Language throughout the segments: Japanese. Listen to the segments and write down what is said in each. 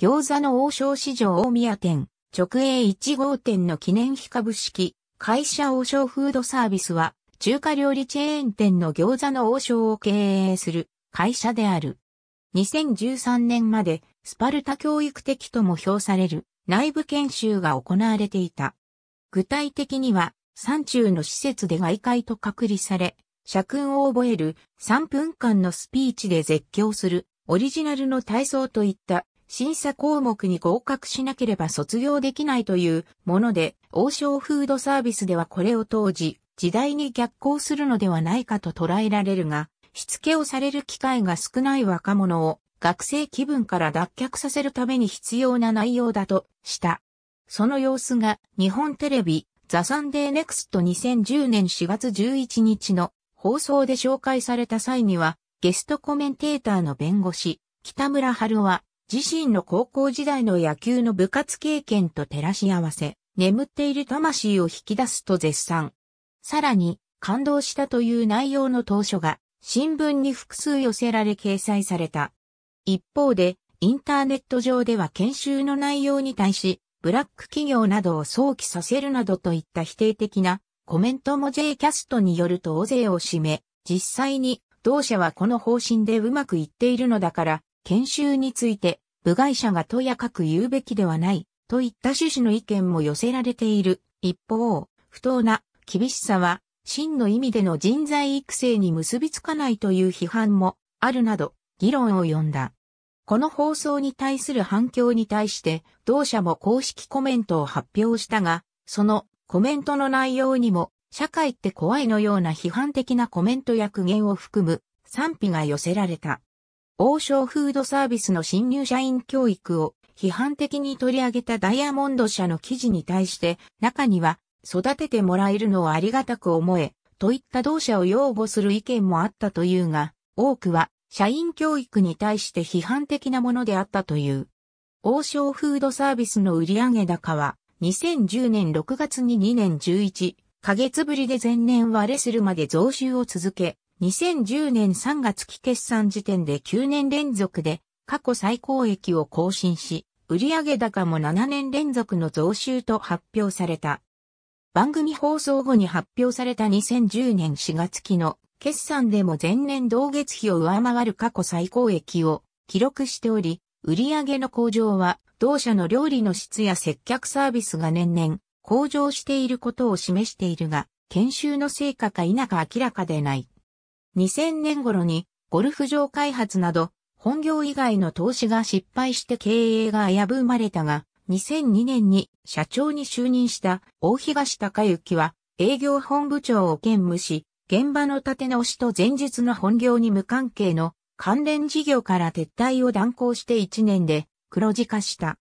餃子の王将市場大宮店、直営1号店の記念非株式、会社王将フードサービスは、中華料理チェーン店の餃子の王将を経営する会社である。2013年までスパルタ教育的とも評される内部研修が行われていた。具体的には、山中の施設で外界と隔離され、社訓を覚える3分間のスピーチで絶叫するオリジナルの体操といった審査項目に合格しなければ卒業できないというもので、王将フードサービスではこれを当時、時代に逆行するのではないかと捉えられるが、しつけをされる機会が少ない若者を学生気分から脱却させるために必要な内容だとした。その様子が日本テレビザ・サンデー・ネクスト2010年4月11日の放送で紹介された際にはゲストコメンテーターの弁護士北村春は自身の高校時代の野球の部活経験と照らし合わせ、眠っている魂を引き出すと絶賛。さらに、感動したという内容の当初が、新聞に複数寄せられ掲載された。一方で、インターネット上では研修の内容に対し、ブラック企業などを想起させるなどといった否定的なコメントも J キャストによると大勢を占め、実際に同社はこの方針でうまくいっているのだから、研修について、部外者がとやかく言うべきではない、といった趣旨の意見も寄せられている。一方、不当な厳しさは、真の意味での人材育成に結びつかないという批判もあるなど、議論を呼んだ。この放送に対する反響に対して、同社も公式コメントを発表したが、そのコメントの内容にも、社会って怖いのような批判的なコメントや苦言を含む賛否が寄せられた。王将フードサービスの新入社員教育を批判的に取り上げたダイヤモンド社の記事に対して中には育ててもらえるのをありがたく思えといった同社を擁護する意見もあったというが多くは社員教育に対して批判的なものであったという。王将フードサービスの売上高は2010年6月に2年11ヶ月ぶりで前年割れするまで増収を続け2010年3月期決算時点で9年連続で過去最高益を更新し、売上高も7年連続の増収と発表された。番組放送後に発表された2010年4月期の決算でも前年同月比を上回る過去最高益を記録しており、売上の向上は同社の料理の質や接客サービスが年々向上していることを示しているが、研修の成果か否か明らかでない。2000年頃にゴルフ場開発など本業以外の投資が失敗して経営が危ぶまれたが、2002年に社長に就任した大東隆之は営業本部長を兼務し、現場の立て直しと前日の本業に無関係の関連事業から撤退を断行して1年で黒字化した。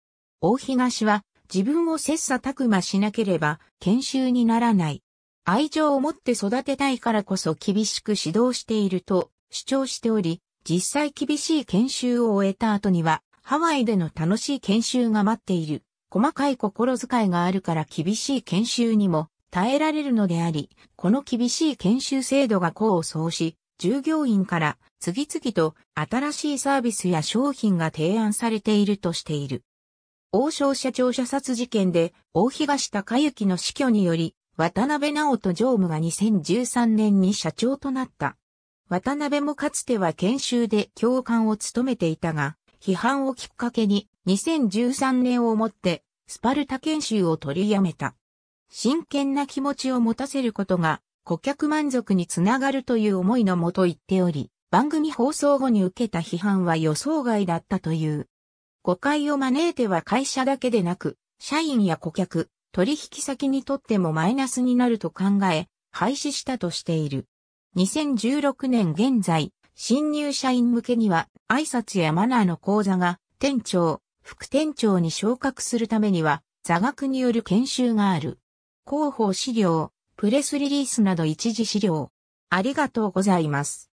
大東は自分を切磋琢磨しなければ研修にならない。愛情を持って育てたいからこそ厳しく指導していると主張しており、実際厳しい研修を終えた後には、ハワイでの楽しい研修が待っている。細かい心遣いがあるから厳しい研修にも耐えられるのであり、この厳しい研修制度が功を奏し、従業員から次々と新しいサービスや商品が提案されているとしている。王将社長射殺事件で大東隆之の死去により渡辺直人常務が2013年に社長となった。渡辺もかつては研修で教官を務めていたが、批判をきっかけに2013年をもってスパルタ研修を取りやめた。真剣な気持ちを持たせることが顧客満足につながるという思いのもと言っており、番組放送後に受けた批判は予想外だったという。誤解を招いては会社だけでなく、社員や顧客、取引先にとってもマイナスになると考え、廃止したとしている。2016年現在、新入社員向けには挨拶やマナーの講座が店長、副店長に昇格するためには座学による研修がある。広報資料、プレスリリースなど一時資料。ありがとうございます。